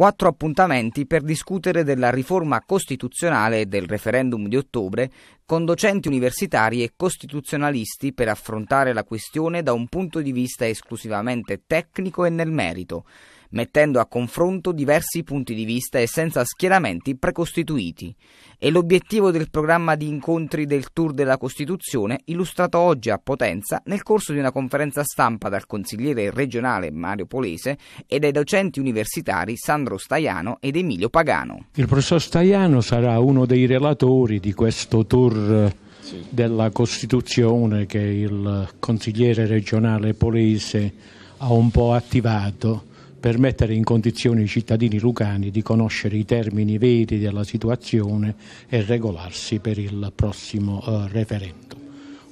quattro appuntamenti per discutere della riforma costituzionale e del referendum di ottobre con docenti universitari e costituzionalisti per affrontare la questione da un punto di vista esclusivamente tecnico e nel merito mettendo a confronto diversi punti di vista e senza schieramenti precostituiti. È l'obiettivo del programma di incontri del Tour della Costituzione illustrato oggi a Potenza nel corso di una conferenza stampa dal consigliere regionale Mario Polese e dai docenti universitari Sandro Staiano ed Emilio Pagano. Il professor Staiano sarà uno dei relatori di questo tour della Costituzione che il consigliere regionale Polese ha un po' attivato per mettere in condizione i cittadini lucani di conoscere i termini veri della situazione e regolarsi per il prossimo eh, referendum.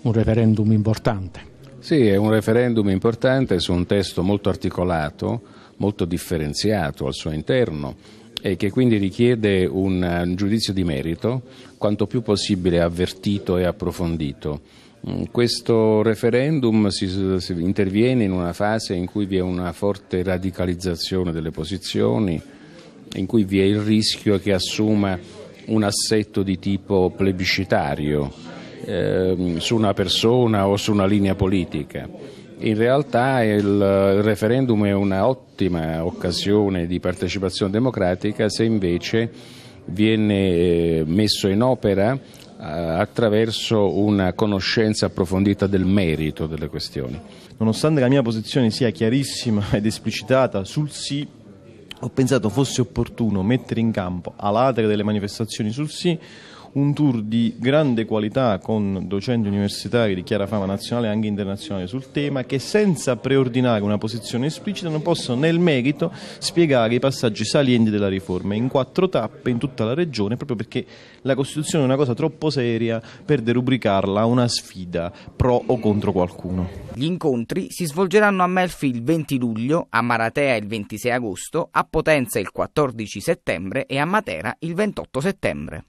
Un referendum importante. Sì, è un referendum importante su un testo molto articolato, molto differenziato al suo interno e che quindi richiede un eh, giudizio di merito quanto più possibile avvertito e approfondito Mm, questo referendum si, si interviene in una fase in cui vi è una forte radicalizzazione delle posizioni, in cui vi è il rischio che assuma un assetto di tipo plebiscitario eh, su una persona o su una linea politica. In realtà il referendum è un'ottima occasione di partecipazione democratica se invece viene eh, messo in opera eh, attraverso una conoscenza approfondita del merito delle questioni. Nonostante la mia posizione sia chiarissima ed esplicitata sul sì, ho pensato fosse opportuno mettere in campo, all'atere delle manifestazioni sul sì, un tour di grande qualità con docenti universitari di chiara fama nazionale e anche internazionale sul tema che senza preordinare una posizione esplicita non possono nel merito spiegare i passaggi salienti della riforma in quattro tappe in tutta la regione proprio perché la Costituzione è una cosa troppo seria per derubricarla a una sfida pro o contro qualcuno. Gli incontri si svolgeranno a Melfi il 20 luglio, a Maratea il 26 agosto, a Potenza il 14 settembre e a Matera il 28 settembre.